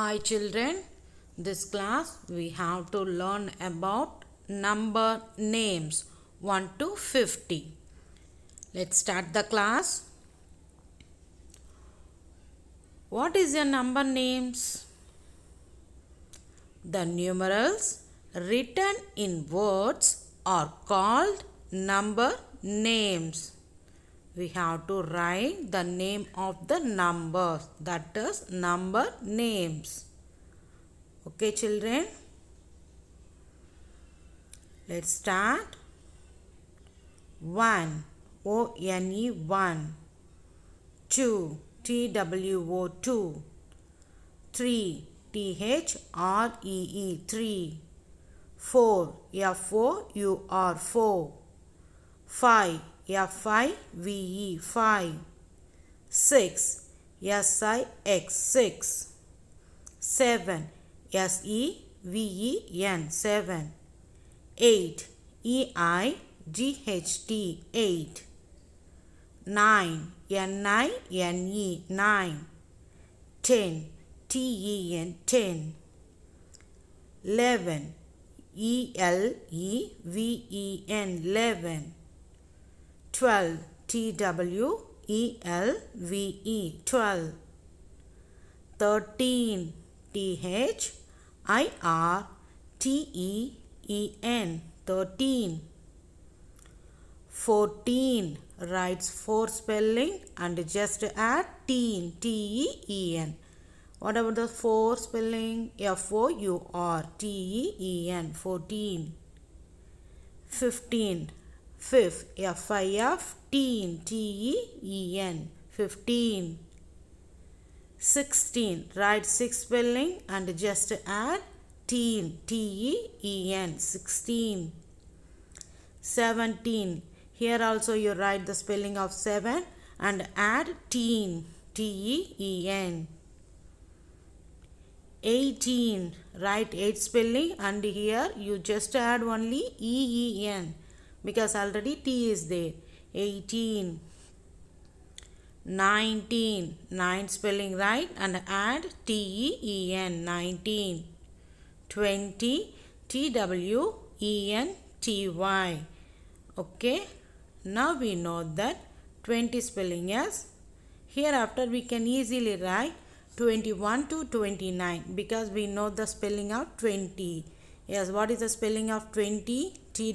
Hi children, this class we have to learn about number names 1 to 50. Let's start the class. What is your number names? The numerals written in words are called number names we have to write the name of the numbers that is number names. Okay children. Let's start. 1. O-N-E 1. 2. T-W-O-2. 3. T-H-R-E-E 3. 4. F-O-U-R 4. 5. F-I-V-E, five. Six, S-I-X, six. Seven, S-E-V-E-N, seven. Eight, E-I-G-H-T, eight. Nine, N-I-N-E, nine. Ten, T-E-N, ten. Eleven, E-L-E-V-E-N, eleven. 12 T W E L V E 12 T H I R T E E N 13 14 writes 4 spelling and just add teen T E E N what about the 4 spelling F O U R T E E N 14 15 Fifth, F-I-F-teen, T-E-E-N, 15. 16, write 6 spelling and just add teen, T-E-E-N, 16. 17, here also you write the spelling of 7 and add teen, T-E-E-N. 18, write 8 spelling and here you just add only E-E-N, because already T is there. 18, 19, 9 spelling right and add T-E-E-N, 19, 20, T-W-E-N, T-Y. Okay, now we know that 20 spelling is hereafter we can easily write 21 to 29 because we know the spelling of 20. Yes, what is the spelling of 20? Tw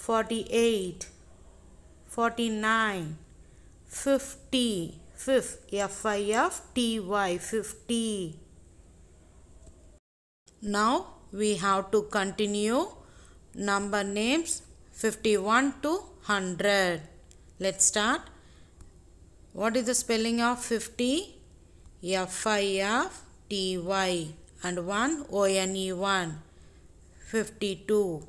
48 49 50 5 F-I-F-T-Y 50 now we have to continue number names 51 to 100 let's start what is the spelling of 50 F-I-F-T-Y and 1 O-N-E 1 52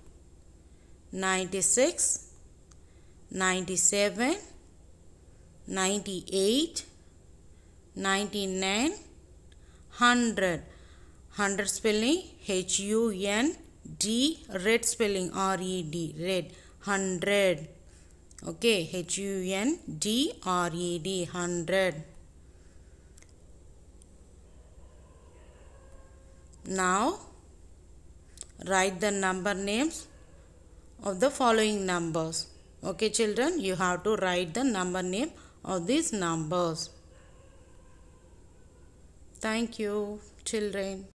96, 97, 98, 99, 100. 100 spelling H U N D red spelling R E D red 100. Okay, H U N D R E D 100. Now write the number names of the following numbers. Okay children, you have to write the number name of these numbers. Thank you children.